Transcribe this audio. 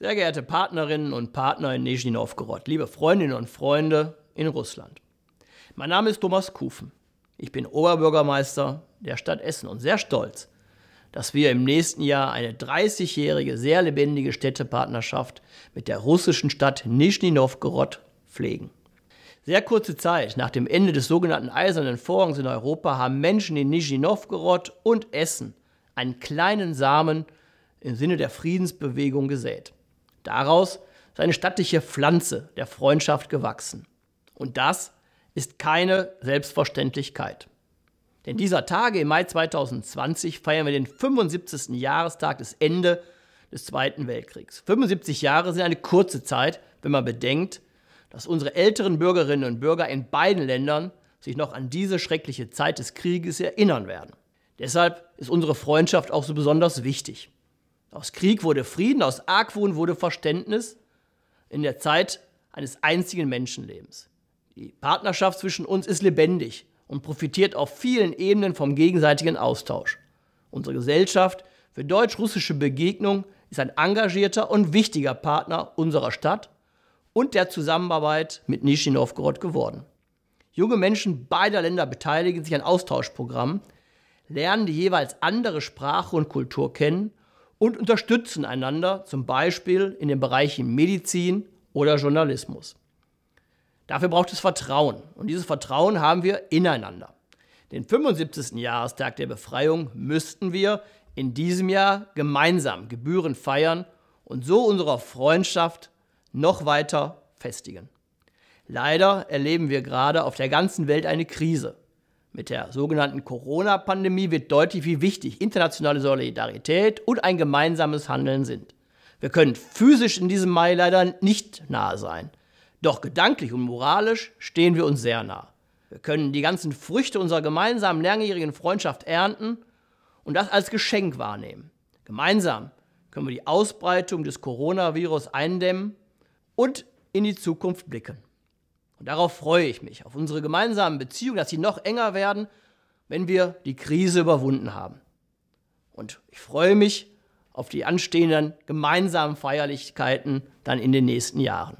Sehr geehrte Partnerinnen und Partner in Nizhny Novgorod, liebe Freundinnen und Freunde in Russland. Mein Name ist Thomas Kufen. Ich bin Oberbürgermeister der Stadt Essen und sehr stolz, dass wir im nächsten Jahr eine 30-jährige, sehr lebendige Städtepartnerschaft mit der russischen Stadt Nizhny Novgorod pflegen. Sehr kurze Zeit nach dem Ende des sogenannten Eisernen Vorhangs in Europa haben Menschen in Nizhny Novgorod und Essen einen kleinen Samen im Sinne der Friedensbewegung gesät. Daraus ist eine stattliche Pflanze der Freundschaft gewachsen. Und das ist keine Selbstverständlichkeit. Denn dieser Tage im Mai 2020 feiern wir den 75. Jahrestag des Ende des Zweiten Weltkriegs. 75 Jahre sind eine kurze Zeit, wenn man bedenkt, dass unsere älteren Bürgerinnen und Bürger in beiden Ländern sich noch an diese schreckliche Zeit des Krieges erinnern werden. Deshalb ist unsere Freundschaft auch so besonders wichtig. Aus Krieg wurde Frieden, aus Argwohn wurde Verständnis in der Zeit eines einzigen Menschenlebens. Die Partnerschaft zwischen uns ist lebendig und profitiert auf vielen Ebenen vom gegenseitigen Austausch. Unsere Gesellschaft für deutsch-russische Begegnung ist ein engagierter und wichtiger Partner unserer Stadt und der Zusammenarbeit mit Nischinowgorod geworden. Junge Menschen beider Länder beteiligen sich an Austauschprogrammen, lernen die jeweils andere Sprache und Kultur kennen und unterstützen einander, zum Beispiel in den Bereichen Medizin oder Journalismus. Dafür braucht es Vertrauen und dieses Vertrauen haben wir ineinander. Den 75. Jahrestag der Befreiung müssten wir in diesem Jahr gemeinsam Gebühren feiern und so unsere Freundschaft noch weiter festigen. Leider erleben wir gerade auf der ganzen Welt eine Krise. Mit der sogenannten Corona-Pandemie wird deutlich, wie wichtig internationale Solidarität und ein gemeinsames Handeln sind. Wir können physisch in diesem Mai leider nicht nahe sein. Doch gedanklich und moralisch stehen wir uns sehr nah. Wir können die ganzen Früchte unserer gemeinsamen langjährigen Freundschaft ernten und das als Geschenk wahrnehmen. Gemeinsam können wir die Ausbreitung des Coronavirus eindämmen und in die Zukunft blicken. Und darauf freue ich mich, auf unsere gemeinsamen Beziehungen, dass sie noch enger werden, wenn wir die Krise überwunden haben. Und ich freue mich auf die anstehenden gemeinsamen Feierlichkeiten dann in den nächsten Jahren.